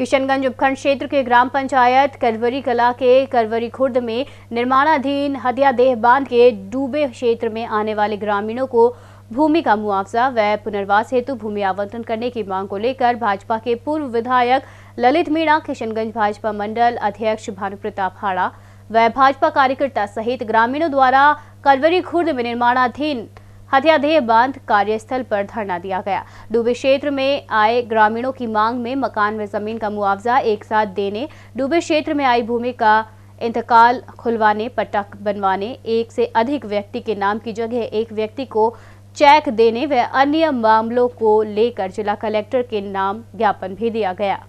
किशनगंज उपखंड क्षेत्र के ग्राम पंचायत करवरी कला के करवरी खुर्द में निर्माणाधीन हदिया देह बांध के डूबे क्षेत्र में आने वाले ग्रामीणों को भूमि का मुआवजा व पुनर्वास हेतु भूमि आवंटन करने की मांग को लेकर भाजपा के पूर्व विधायक ललित मीणा किशनगंज भाजपा मंडल अध्यक्ष भानु प्रताप हाड़ा व भाजपा कार्यकर्ता सहित ग्रामीणों द्वारा करवरी खुर्द में निर्माणाधीन हथियादेह बांध कार्यस्थल पर धरना दिया गया डूबे क्षेत्र में आए ग्रामीणों की मांग में मकान व जमीन का मुआवजा एक साथ देने डूबे क्षेत्र में आई भूमि का इंतकाल खुलवाने पट्टा बनवाने एक से अधिक व्यक्ति के नाम की जगह एक व्यक्ति को चेक देने व अन्य मामलों को लेकर जिला कलेक्टर के नाम ज्ञापन भी दिया गया